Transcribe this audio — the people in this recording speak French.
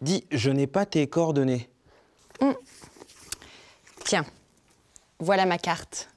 Dis, je n'ai pas tes coordonnées. Hum. Tiens, voilà ma carte.